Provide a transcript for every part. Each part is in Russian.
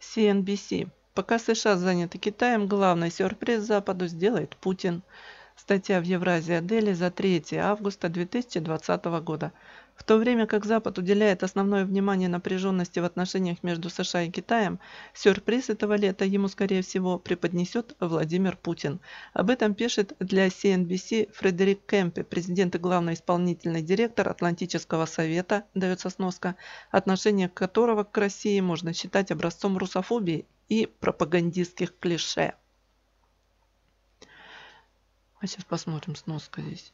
CNBC. Пока США заняты Китаем, главный сюрприз Западу сделает Путин. Статья в Евразия Дели за 3 августа 2020 года. В то время как Запад уделяет основное внимание напряженности в отношениях между США и Китаем, сюрприз этого лета ему, скорее всего, преподнесет Владимир Путин. Об этом пишет для CNBC Фредерик Кемпе, президент и главный исполнительный директор Атлантического совета, дается сноска, отношение которого к России можно считать образцом русофобии и пропагандистских клише. А сейчас посмотрим сноска здесь.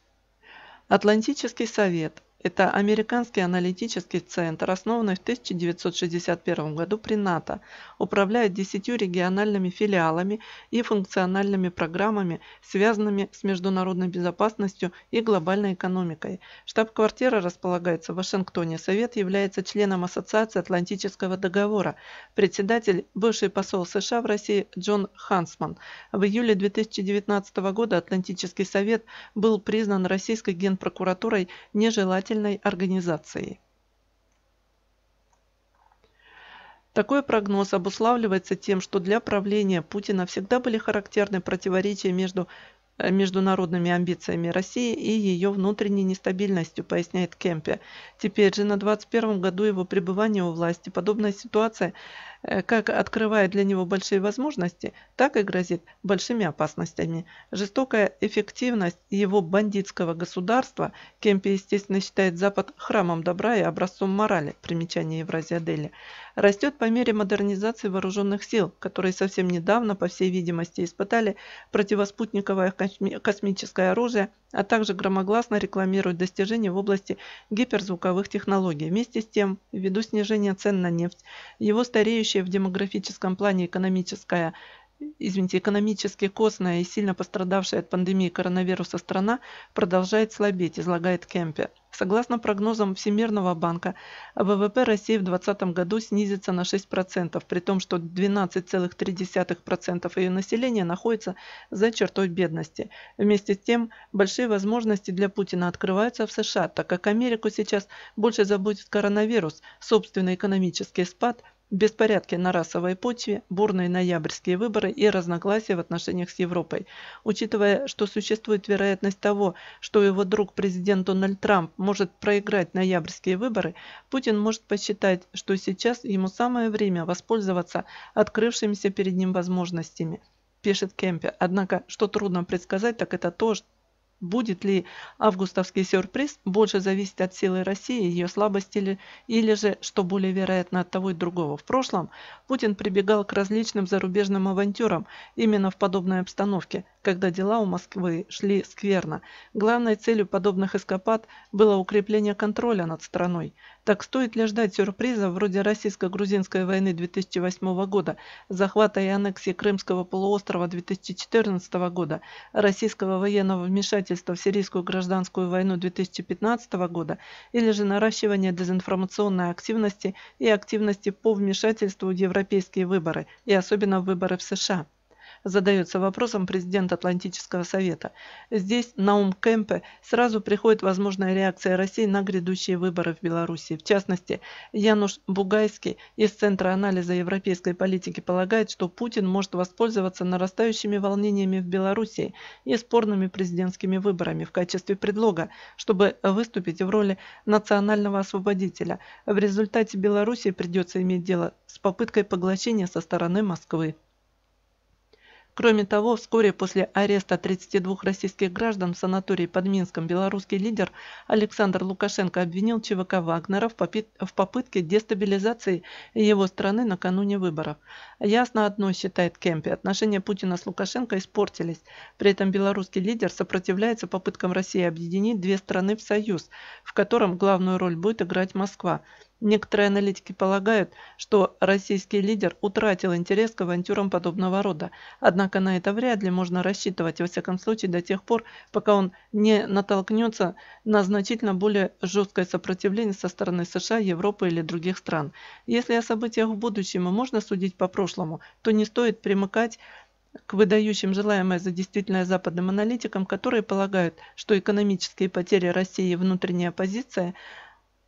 Атлантический совет это американский аналитический центр, основанный в 1961 году при НАТО, управляет десятью региональными филиалами и функциональными программами, связанными с международной безопасностью и глобальной экономикой. Штаб-квартира располагается в Вашингтоне. Совет является членом Ассоциации Атлантического договора. Председатель – бывший посол США в России Джон Хансман. В июле 2019 года Атлантический совет был признан Российской генпрокуратурой нежелательным правительной организацией. Такой прогноз обуславливается тем, что для правления Путина всегда были характерны противоречия между э, международными амбициями России и ее внутренней нестабильностью, поясняет Кемпе. Теперь же на 21 году его пребывания у власти подобная ситуация Э, как открывает для него большие возможности, так и грозит большими опасностями. Жестокая эффективность его бандитского государства, Кемпи, естественно, считает Запад храмом добра и образцом морали, примечание Евразия Дели, растет по мере модернизации вооруженных сил, которые совсем недавно, по всей видимости, испытали противоспутниковое космическое оружие, а также громогласно рекламируют достижения в области гиперзвуковых технологий. Вместе с тем, ввиду снижения цен на нефть, его стареющие имеющая в демографическом плане экономическая извините, экономически костная и сильно пострадавшая от пандемии коронавируса страна продолжает слабеть, излагает Кемпе. Согласно прогнозам Всемирного банка, ВВП России в 2020 году снизится на 6%, при том, что 12,3% ее населения находится за чертой бедности. Вместе с тем, большие возможности для Путина открываются в США, так как Америку сейчас больше забудет коронавирус, собственный экономический спад – Беспорядки на расовой почве, бурные ноябрьские выборы и разногласия в отношениях с Европой. Учитывая, что существует вероятность того, что его друг президент Дональд Трамп может проиграть ноябрьские выборы, Путин может посчитать, что сейчас ему самое время воспользоваться открывшимися перед ним возможностями пишет Кемпе. Однако, что трудно предсказать, так это то, Будет ли августовский сюрприз больше зависеть от силы России, ее слабости или, или же, что более вероятно от того и другого. В прошлом Путин прибегал к различным зарубежным авантюрам именно в подобной обстановке, когда дела у Москвы шли скверно. Главной целью подобных эскапад было укрепление контроля над страной. Так стоит ли ждать сюрприза вроде российско-грузинской войны 2008 года, захвата и аннексии Крымского полуострова 2014 года, российского военного вмешательства в сирийскую гражданскую войну 2015 года или же наращивания дезинформационной активности и активности по вмешательству в европейские выборы и особенно выборы в США? задается вопросом президент Атлантического совета. Здесь на ум Кэмпе сразу приходит возможная реакция России на грядущие выборы в Беларуси. В частности, Януш Бугайский из Центра анализа европейской политики полагает, что Путин может воспользоваться нарастающими волнениями в Беларуси и спорными президентскими выборами в качестве предлога, чтобы выступить в роли национального освободителя. В результате Беларуси придется иметь дело с попыткой поглощения со стороны Москвы. Кроме того, вскоре после ареста 32 российских граждан в санатории под Минском белорусский лидер Александр Лукашенко обвинил ЧВК Вагнера в попытке дестабилизации его страны накануне выборов. Ясно одно считает Кемпи, отношения Путина с Лукашенко испортились. При этом белорусский лидер сопротивляется попыткам России объединить две страны в союз, в котором главную роль будет играть Москва – Некоторые аналитики полагают, что российский лидер утратил интерес к авантюрам подобного рода, однако на это вряд ли можно рассчитывать, во всяком случае до тех пор, пока он не натолкнется на значительно более жесткое сопротивление со стороны США, Европы или других стран. Если о событиях в будущем можно судить по прошлому, то не стоит примыкать к выдающим желаемое за действительное западным аналитикам, которые полагают, что экономические потери России и внутренняя оппозиция –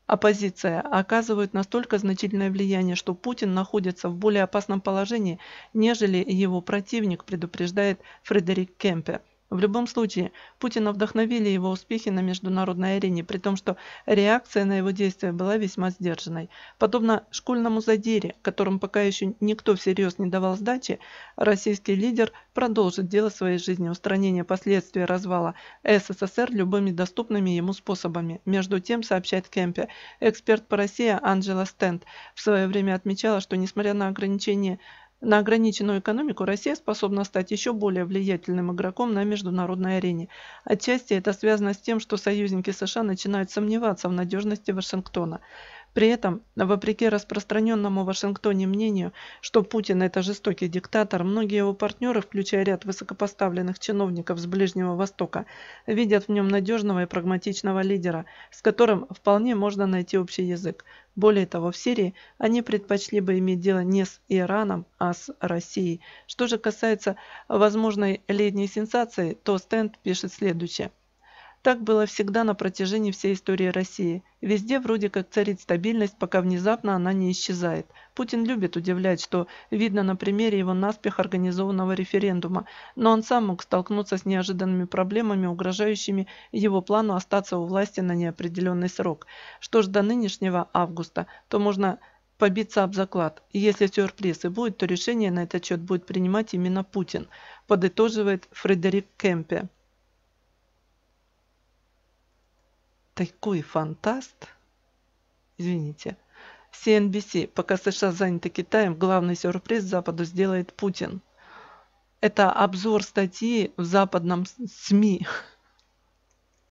оппозиция оказывают настолько значительное влияние, что Путин находится в более опасном положении, нежели его противник, предупреждает Фредерик Кемпер. В любом случае, Путина вдохновили его успехи на международной арене, при том, что реакция на его действия была весьма сдержанной. Подобно школьному задире, которым пока еще никто всерьез не давал сдачи, российский лидер продолжит дело своей жизни устранения последствий развала СССР любыми доступными ему способами. Между тем, сообщает Кемпе, эксперт по России Анджела Стенд в свое время отмечала, что несмотря на ограничения на ограниченную экономику Россия способна стать еще более влиятельным игроком на международной арене. Отчасти это связано с тем, что союзники США начинают сомневаться в надежности Вашингтона. При этом, вопреки распространенному в Вашингтоне мнению, что Путин – это жестокий диктатор, многие его партнеры, включая ряд высокопоставленных чиновников с Ближнего Востока, видят в нем надежного и прагматичного лидера, с которым вполне можно найти общий язык. Более того, в Сирии они предпочли бы иметь дело не с Ираном, а с Россией. Что же касается возможной летней сенсации, то Стенд пишет следующее. Так было всегда на протяжении всей истории России. Везде вроде как царит стабильность, пока внезапно она не исчезает. Путин любит удивлять, что видно на примере его наспех организованного референдума, но он сам мог столкнуться с неожиданными проблемами, угрожающими его плану остаться у власти на неопределенный срок. Что ж до нынешнего августа, то можно побиться об заклад. И если сюрприз и будет, то решение на этот счет будет принимать именно Путин, подытоживает Фредерик Кемпе. такой фантаст. Извините. CNBC. Пока США заняты Китаем, главный сюрприз Западу сделает Путин. Это обзор статьи в западном СМИ.